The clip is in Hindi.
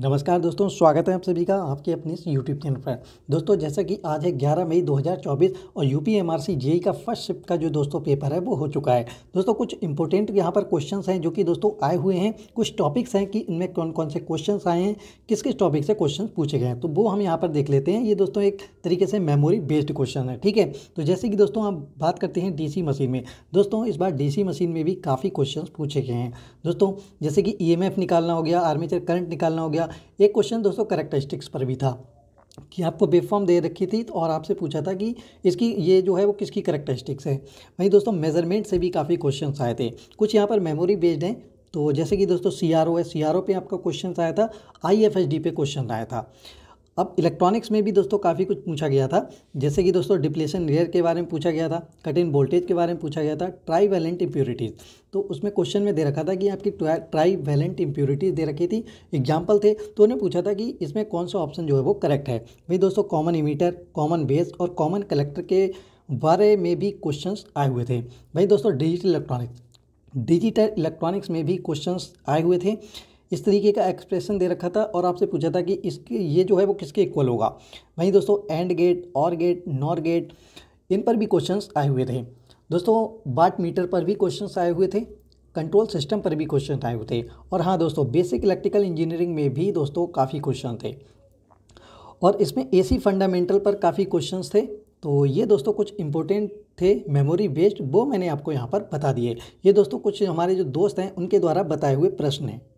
नमस्कार दोस्तों स्वागत है आप सभी का आपके अपने इस यूट्यूब चैनल पर दोस्तों जैसा कि आज है 11 मई 2024 और U P M R C JE e का फर्स्ट शिफ्ट का जो दोस्तों पेपर है वो हो चुका है दोस्तों कुछ इंपॉर्टेंट यहाँ पर क्वेश्चंस हैं जो कि दोस्तों आए हुए हैं कुछ टॉपिक्स हैं कि इनमें कौन कौन से क्वेश्चन आए हैं किस किस टॉपिक से क्वेश्चन पूछे गए हैं तो वो हम यहाँ पर देख लेते हैं ये दोस्तों एक तरीके से मेमोरी बेस्ड क्वेश्चन है ठीक है तो जैसे कि दोस्तों हम बात करते हैं डी मशीन में दोस्तों इस बार डी मशीन में भी काफ़ी क्वेश्चन पूछे गए हैं दोस्तों जैसे कि ई e निकालना हो गया आर्मीचर करंट निकालना हो गया था एक क्वेश्चन दोस्तों करेक्टरिस्टिक्स पर भी था कि आपको वेबफॉर्म दे रखी थी तो और आपसे पूछा था कि इसकी ये जो है वो किसकी करेक्टरिस्टिक्स है वहीं दोस्तों मेजरमेंट से भी काफ़ी क्वेश्चन आए थे कुछ यहाँ पर मेमोरी बेस्ड हैं तो जैसे कि दोस्तों सी आर ओ है सी आर ओ पे आपका क्वेश्चन आया था आई एफ एस डी पे क्वेश्चन आया था अब इलेक्ट्रॉनिक्स में भी दोस्तों काफ़ी कुछ पूछा गया था जैसे कि दोस्तों डिप्लेशन रेयर के बारे में पूछा गया था कट इन वोल्टेज के बारे में पूछा गया था ट्राई वैलेंट इम्प्योरिटीज़ तो उसमें क्वेश्चन में दे रखा था कि आपकी ट्राई वैलेंट इम्प्योरिटीज़ दे रखी थी एग्जाम्पल थे तो उन्हें पूछा था कि इसमें कौन सा ऑप्शन जो है वो करेक्ट है भाई दोस्तों कॉमन इमीटर कॉमन बेस और कॉमन कलेक्टर के बारे में भी क्वेश्चन आए हुए थे भाई दोस्तों डिजिटल इलेक्ट्रॉनिक्स डिजिटल इलेक्ट्रॉनिक्स में भी क्वेश्चन आए हुए थे इस तरीके का एक्सप्रेशन दे रखा था और आपसे पूछा था कि इसके ये जो है वो किसके इक्वल होगा वहीं दोस्तों एंड गेट और गेट नॉर गेट इन पर भी क्वेश्चंस आए हुए थे दोस्तों बाट मीटर पर भी क्वेश्चंस आए हुए थे कंट्रोल सिस्टम पर भी क्वेश्चन आए हुए थे और हाँ दोस्तों बेसिक इलेक्ट्रिकल इंजीनियरिंग में भी दोस्तों काफ़ी क्वेश्चन थे और इसमें ए फंडामेंटल पर काफ़ी क्वेश्चन थे तो ये दोस्तों कुछ इम्पोर्टेंट थे मेमोरी बेस्ड वो मैंने आपको यहाँ पर बता दिए ये दोस्तों कुछ हमारे जो दोस्त हैं उनके द्वारा बताए हुए प्रश्न हैं